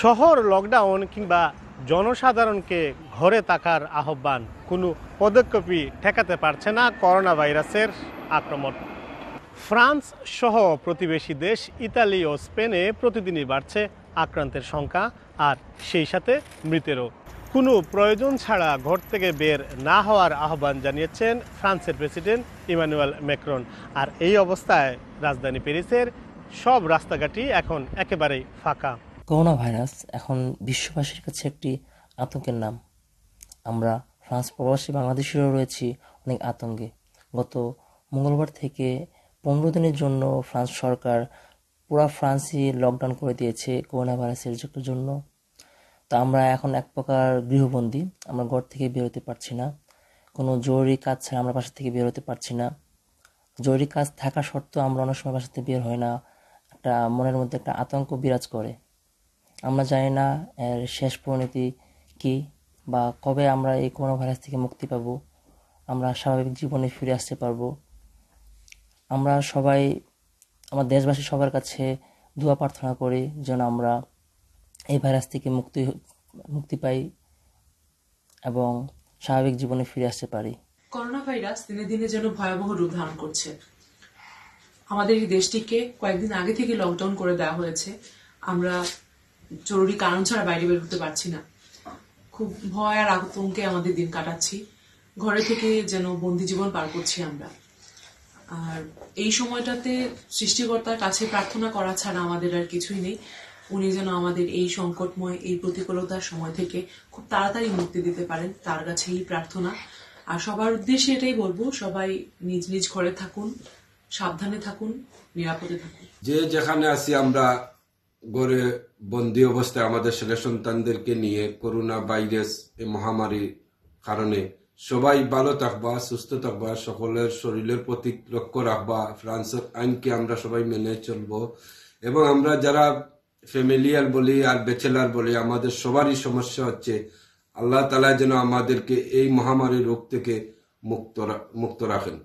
শহর লকডাউন কিংবা জনসাধারণকে ঘরে থাকার আহ্বান কোনো পদক্ষেপই ঠেকাতে পারছে না করোনা ভাইরাসের আক্রমণ ফ্রান্স সহ প্রতিবেশী দেশ ইতালি ও স্পেনে প্রতিদিনই বাড়ছে আক্রান্তের সংখ্যা আর সেই সাথে মৃতেরও কোনো প্রয়োজন ছাড়া ঘর থেকে বের না হওয়ার আহ্বান জানিয়েছেন ফ্রান্সের প্রেসিডেন্ট ইমানুয়েল ম্যাক্রন আর এই অবস্থায় রাজধানী প্যারিসের সব রাস্তাঘাটই এখন একেবারেই ফাঁকা করোনা ভাইরাস এখন বিশ্ববাসীর কাছে একটি আতঙ্কের নাম আমরা ফ্রান্স প্রবাসী বাংলাদেশিরাও রয়েছি অনেক আতঙ্কে গত মঙ্গলবার থেকে পনেরো দিনের জন্য ফ্রান্স সরকার পুরা ফ্রান্সই লকডাউন করে দিয়েছে করোনা ভাইরাসের জন্য তো আমরা এখন এক প্রকার গৃহবন্দী আমরা ঘর থেকে বেরোতে পারছি না কোনো জরুরি কাজ ছাড়া আমরা বাসা থেকে বেরোতে পারছি না জরুরি কাজ থাকা সত্ত্বেও আমরা অনেক সময় বাসা থেকে বের হয় না একটা মনের মধ্যে একটা আতঙ্ক বিরাজ করে আমরা জানি না এর শেষ পরিণতি কি বা কবে আমরা এই করোনা ভাইরাস থেকে মুক্তি পাব আমরা স্বাভাবিক জীবনে ফিরে আসতে পারবো আমরা সবাই আমার দেশবাসী সবার কাছে দোয়া প্রার্থনা করি যেন আমরা এই ভাইরাস থেকে মুক্তি মুক্তি পাই এবং স্বাভাবিক জীবনে ফিরে আসতে পারি করোনা ভাইরাস দিনে দিনে যেন ভয়াবহ রূপ ধারণ করছে আমাদের এই দেশটিকে কয়েকদিন আগে থেকে লকডাউন করে দেওয়া হয়েছে আমরা জরুরি কারণ ছাড়া বাইরে বের হতে পারছি না খুব ভয় আর আতঙ্কে আমাদের দিন কাটাচ্ছি ঘরে থেকে যেন বন্দি জীবন পার করছি আমরা আর এই সময়টাতে সৃষ্টিকর্তার কাছে প্রার্থনা করা ছাড়া আমাদের আর কিছুই নেই উনি যেন আমাদের এই সংকটময় এই প্রতিকূলতার সময় থেকে খুব তাড়াতাড়ি মুক্তি দিতে পারেন তার কাছেই প্রার্থনা আর সবার উদ্দেশ্যে এটাই বলবো সবাই নিজ নিজ ঘরে থাকুন সাবধানে থাকুন নিরাপদে থাকুন যে যেখানে আছি আমরা গড়ে বন্দি অবস্থায় আমাদের ছেলে সন্তানদেরকে নিয়ে করোনা ভাইরাস এই মহামারীর কারণে সবাই ভালো থাকবা সুস্থ থাকবা সকলের শরীরের প্রতি লক্ষ্য রাখবা ফ্রান্সের আইনকে আমরা সবাই মেনে চলব এবং আমরা যারা ফ্যামিলিয়ার বলি আর ব্যাচেলার বলি আমাদের সবারই সমস্যা হচ্ছে আল্লাহ তালা যেন আমাদেরকে এই মহামারী রোগ থেকে মুক্ত মুক্ত রাখেন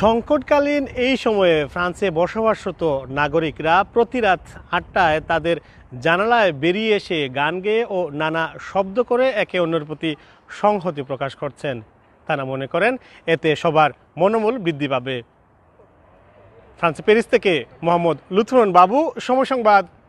সংকটকালীন এই সময়ে ফ্রান্সে বসবাসরত নাগরিকরা প্রতিরাত আটটায় তাদের জানালায় বেরিয়ে এসে গান গেয়ে ও নানা শব্দ করে একে অন্যের প্রতি সংহতি প্রকাশ করছেন তারা মনে করেন এতে সবার মনোমূল বৃদ্ধি পাবে ফ্রান্সে প্যারিস থেকে মোহাম্মদ লুথরন বাবু সমসংবাদ